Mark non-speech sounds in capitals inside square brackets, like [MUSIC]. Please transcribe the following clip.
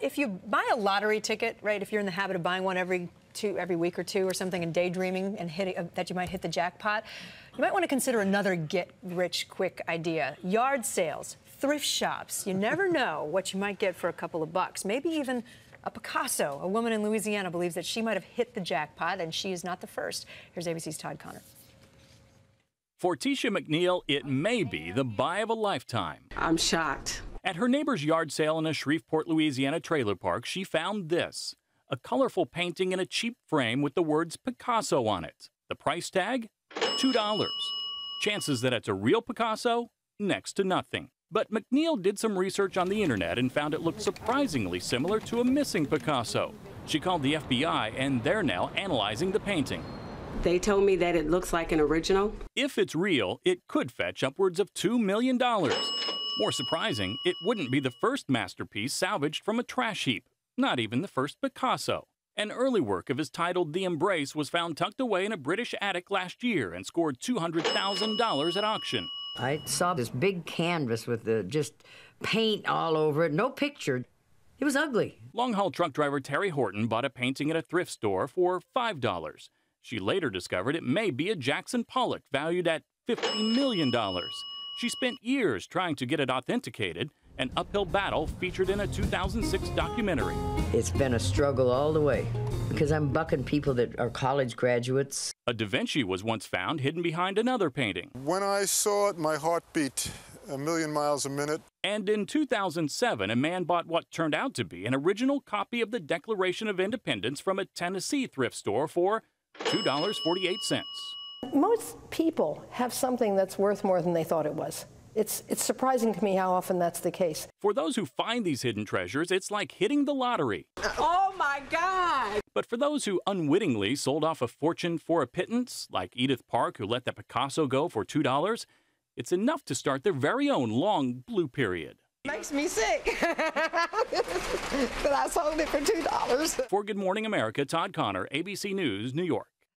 if you buy a lottery ticket, right, if you're in the habit of buying one every two every week or two or something and daydreaming and hitting uh, that you might hit the jackpot, you might want to consider another get rich quick idea. Yard sales, thrift shops. You never [LAUGHS] know what you might get for a couple of bucks. Maybe even a Picasso. A woman in Louisiana believes that she might have hit the jackpot and she is not the first. Here's ABC's Todd Connor. For Tisha McNeil, it may be the buy of a lifetime. I'm shocked. At her neighbor's yard sale in a Shreveport, Louisiana trailer park, she found this a colorful painting in a cheap frame with the words Picasso on it. The price tag? $2. Chances that it's a real Picasso? Next to nothing. But McNeil did some research on the internet and found it looked surprisingly similar to a missing Picasso. She called the FBI and they're now analyzing the painting. They told me that it looks like an original. If it's real, it could fetch upwards of $2 million. More surprising, it wouldn't be the first masterpiece salvaged from a trash heap, not even the first Picasso. An early work of his titled The Embrace was found tucked away in a British attic last year and scored $200,000 at auction. I saw this big canvas with the just paint all over it, no picture. It was ugly. Long haul truck driver Terry Horton bought a painting at a thrift store for $5. She later discovered it may be a Jackson Pollock valued at $50 million. She spent years trying to get it authenticated, an uphill battle featured in a 2006 documentary. It's been a struggle all the way because I'm bucking people that are college graduates. A Da Vinci was once found hidden behind another painting. When I saw it, my heart beat a million miles a minute. And in 2007, a man bought what turned out to be an original copy of the Declaration of Independence from a Tennessee thrift store for $2.48 most people have something that's worth more than they thought it was. It's, it's surprising to me how often that's the case. For those who find these hidden treasures, it's like hitting the lottery. Oh my God! But for those who unwittingly sold off a fortune for a pittance, like Edith Park, who let the Picasso go for $2, it's enough to start their very own long blue period. Makes me sick that [LAUGHS] I sold it for $2. For Good Morning America, Todd Connor, ABC News, New York.